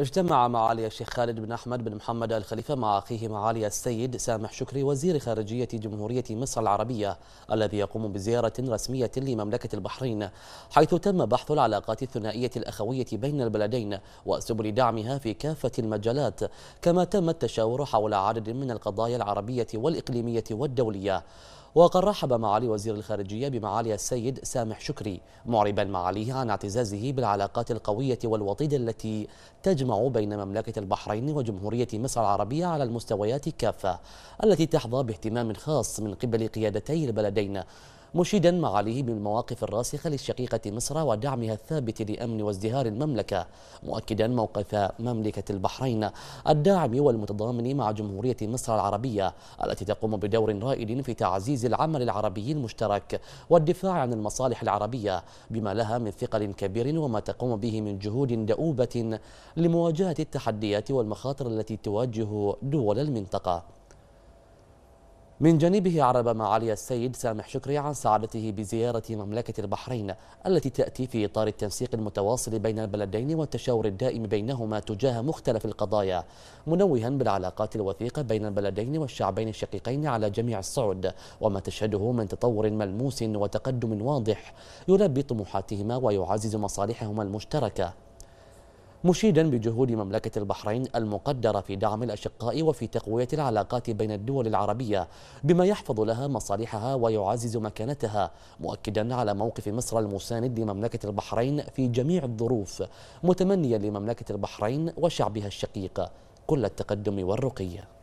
اجتمع معالي الشيخ خالد بن أحمد بن محمد الخليفة مع أخيه معالي السيد سامح شكري وزير خارجية جمهورية مصر العربية الذي يقوم بزيارة رسمية لمملكة البحرين حيث تم بحث العلاقات الثنائية الأخوية بين البلدين وسبل دعمها في كافة المجالات كما تم التشاور حول عدد من القضايا العربية والإقليمية والدولية وقد رحب معالي وزير الخارجية بمعالي السيد سامح شكري معربا معاليه عن اعتزازه بالعلاقات القوية والوطيدة التي تجمع بين مملكة البحرين وجمهورية مصر العربية على المستويات كافة التي تحظى باهتمام خاص من قبل قيادتي البلدين مشيدا معاليه بالمواقف الراسخة للشقيقة مصر ودعمها الثابت لأمن وازدهار المملكة مؤكدا موقف مملكة البحرين الداعم والمتضامن مع جمهورية مصر العربية التي تقوم بدور رائد في تعزيز العمل العربي المشترك والدفاع عن المصالح العربية بما لها من ثقل كبير وما تقوم به من جهود دؤوبة لمواجهة التحديات والمخاطر التي تواجه دول المنطقة من جانبه عرب معالي السيد سامح شكري عن سعادته بزيارة مملكة البحرين التي تأتي في إطار التنسيق المتواصل بين البلدين والتشاور الدائم بينهما تجاه مختلف القضايا منوها بالعلاقات الوثيقة بين البلدين والشعبين الشقيقين على جميع الصعد وما تشهده من تطور ملموس وتقدم واضح يلبي طموحاتهما ويعزز مصالحهما المشتركة مشيدا بجهود مملكة البحرين المقدرة في دعم الأشقاء وفي تقوية العلاقات بين الدول العربية بما يحفظ لها مصالحها ويعزز مكانتها مؤكدا على موقف مصر المساند لمملكة البحرين في جميع الظروف متمنيا لمملكة البحرين وشعبها الشقيق كل التقدم والرقي